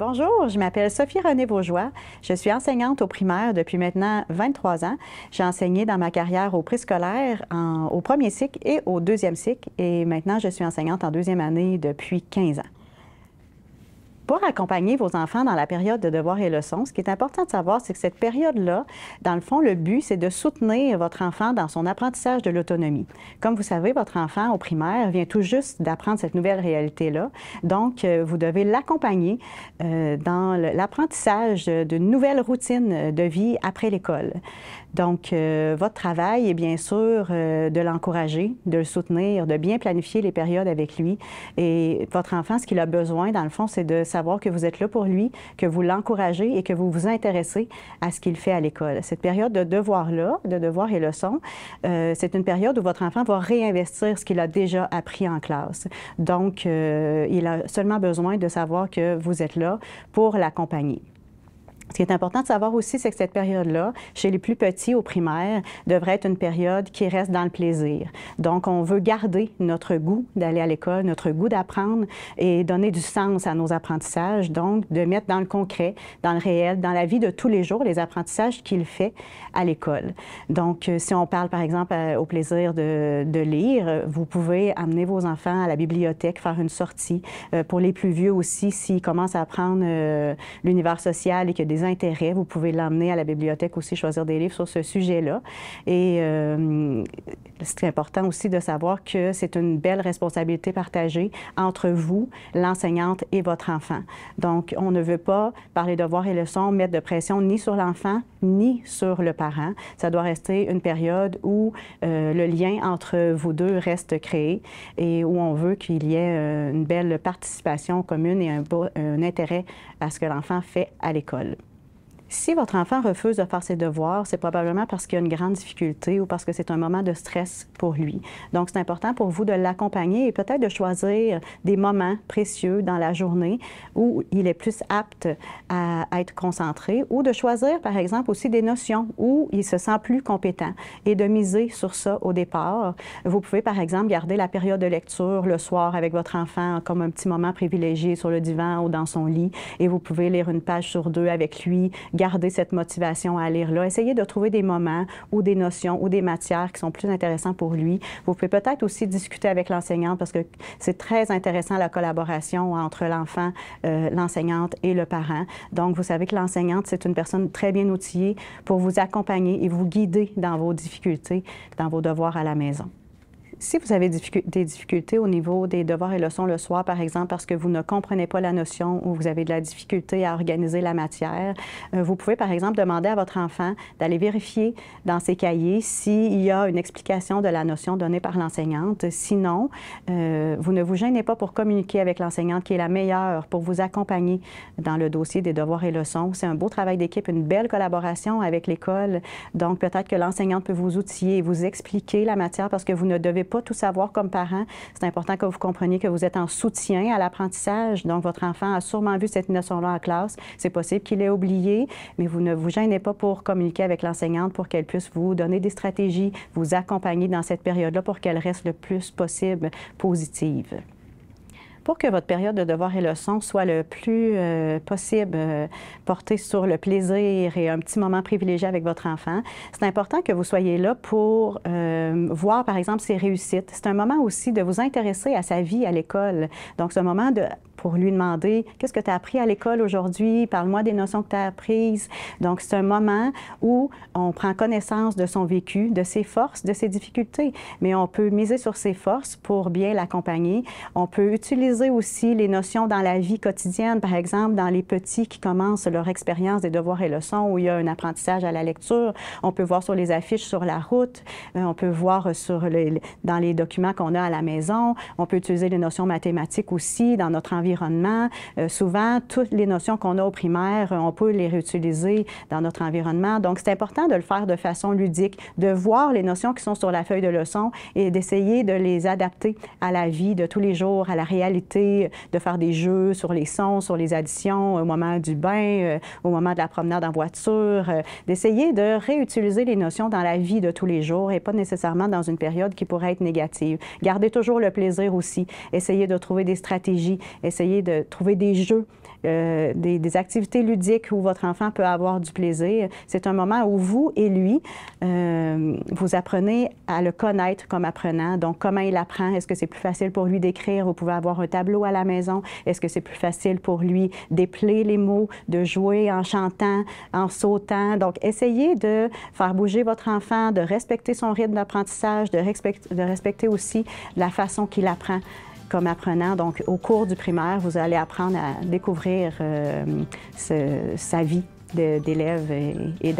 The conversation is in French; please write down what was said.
Bonjour, je m'appelle Sophie René Bourgeois. Je suis enseignante au primaire depuis maintenant 23 ans. J'ai enseigné dans ma carrière au préscolaire, au premier cycle et au deuxième cycle. Et maintenant, je suis enseignante en deuxième année depuis 15 ans accompagner vos enfants dans la période de devoirs et leçons. Ce qui est important de savoir, c'est que cette période-là, dans le fond, le but, c'est de soutenir votre enfant dans son apprentissage de l'autonomie. Comme vous savez, votre enfant au primaire vient tout juste d'apprendre cette nouvelle réalité-là. Donc, euh, vous devez l'accompagner euh, dans l'apprentissage d'une nouvelle routine de vie après l'école. Donc, euh, votre travail est bien sûr de l'encourager, de le soutenir, de bien planifier les périodes avec lui. Et votre enfant, ce qu'il a besoin, dans le fond, c'est de savoir savoir que vous êtes là pour lui, que vous l'encouragez et que vous vous intéressez à ce qu'il fait à l'école. Cette période de devoir-là, de devoirs et leçons, euh, c'est une période où votre enfant va réinvestir ce qu'il a déjà appris en classe. Donc, euh, il a seulement besoin de savoir que vous êtes là pour l'accompagner. Ce qui est important de savoir aussi, c'est que cette période-là, chez les plus petits au primaire, devrait être une période qui reste dans le plaisir. Donc, on veut garder notre goût d'aller à l'école, notre goût d'apprendre et donner du sens à nos apprentissages. Donc, de mettre dans le concret, dans le réel, dans la vie de tous les jours, les apprentissages qu'il fait à l'école. Donc, euh, si on parle, par exemple, au plaisir de, de, lire, euh, vous pouvez amener vos enfants à la bibliothèque, faire une sortie. Euh, pour les plus vieux aussi, s'ils commencent à apprendre l'univers social et que des intérêts. Vous pouvez l'emmener à la bibliothèque aussi, choisir des livres sur ce sujet-là. Et euh, c'est important aussi de savoir que c'est une belle responsabilité partagée entre vous, l'enseignante et votre enfant. Donc, on ne veut pas, par les devoirs et leçons, mettre de pression ni sur l'enfant ni sur le parent. Ça doit rester une période où euh, le lien entre vous deux reste créé et où on veut qu'il y ait euh, une belle participation commune et un, un intérêt à ce que l'enfant fait à l'école. Si votre enfant refuse de faire ses devoirs, c'est probablement parce qu'il a une grande difficulté ou parce que c'est un moment de stress pour lui. Donc, c'est important pour vous de l'accompagner et peut-être de choisir des moments précieux dans la journée où il est plus apte à être concentré ou de choisir, par exemple, aussi des notions où il se sent plus compétent et de miser sur ça au départ. Vous pouvez, par exemple, garder la période de lecture le soir avec votre enfant comme un petit moment privilégié sur le divan ou dans son lit et vous pouvez lire une page sur deux avec lui garder cette motivation à lire là. Essayez de trouver des moments ou des notions ou des matières qui sont plus intéressants pour lui. Vous pouvez peut-être aussi discuter avec l'enseignante parce que c'est très intéressant la collaboration entre l'enfant, euh, l'enseignante et le parent. Donc, vous savez que l'enseignante, c'est une personne très bien outillée pour vous accompagner et vous guider dans vos difficultés, dans vos devoirs à la maison si vous avez des difficultés au niveau des devoirs et leçons le soir, par exemple, parce que vous ne comprenez pas la notion ou vous avez de la difficulté à organiser la matière, euh, vous pouvez, par exemple, demander à votre enfant d'aller vérifier dans ses cahiers s'il y a une explication de la notion donnée par l'enseignante. Sinon, euh, vous ne vous gênez pas pour communiquer avec l'enseignante qui est la meilleure pour vous accompagner dans le dossier des devoirs et leçons. C'est un beau travail d'équipe, une belle collaboration avec l'école. Donc, peut-être que l'enseignante peut vous outiller et vous expliquer la matière parce que vous ne devez pas tout savoir comme parent. C'est important que vous compreniez que vous êtes en soutien à l'apprentissage. Donc, votre enfant a sûrement vu cette notion-là en classe. C'est possible qu'il ait oublié, mais vous ne vous gênez pas pour communiquer avec l'enseignante pour qu'elle puisse vous donner des stratégies, vous accompagner dans cette période-là pour qu'elle reste le plus possible positive pour que votre période de devoir et leçons soit le plus euh, possible euh, portée sur le plaisir et un petit moment privilégié avec votre enfant, c'est important que vous soyez là pour euh, voir, par exemple, ses réussites. C'est un moment aussi de vous intéresser à sa vie à l'école. Donc, ce moment de pour lui demander qu'est-ce que tu as appris à l'école aujourd'hui, parle-moi des notions que tu as apprises. Donc, c'est un moment où on prend connaissance de son vécu, de ses forces, de ses difficultés, mais on peut miser sur ses forces pour bien l'accompagner. On peut utiliser aussi les notions dans la vie quotidienne, par exemple, dans les petits qui commencent leur expérience des devoirs et leçons, où il y a un apprentissage à la lecture. On peut voir sur les affiches sur la route, euh, on peut voir sur les, dans les documents qu'on a à la maison, on peut utiliser les notions mathématiques aussi dans notre environnement euh, souvent, toutes les notions qu'on a au primaire, euh, on peut les réutiliser dans notre environnement. Donc, c'est important de le faire de façon ludique, de voir les notions qui sont sur la feuille de leçon et d'essayer de les adapter à la vie de tous les jours, à la réalité, de faire des jeux sur les sons, sur les additions euh, au moment du bain, au moment de la promenade en voiture, d'essayer de réutiliser les notions dans la vie de tous les jours et pas nécessairement dans une période qui pourrait être négative. Gardez toujours le plaisir aussi. Essayez de trouver des stratégies. Essayez de trouver des jeux. Euh, des, activités ludiques où votre enfant peut avoir du plaisir. C'est un moment où vous et lui, euh, vous apprenez à le connaître comme apprenant. Donc, comment il apprend? Est-ce que c'est plus facile pour lui d'écrire? Vous pouvez avoir un tableau à la maison. Est-ce que c'est plus facile pour lui d'épeler les mots, de jouer en chantant, en sautant? Donc, essayez de faire bouger votre enfant, de respecter son rythme d'apprentissage, de respecter aussi la façon qu'il apprend comme apprenant. Donc, au cours du primaire, vous allez apprendre à découvrir euh, sa vie d'élève et, et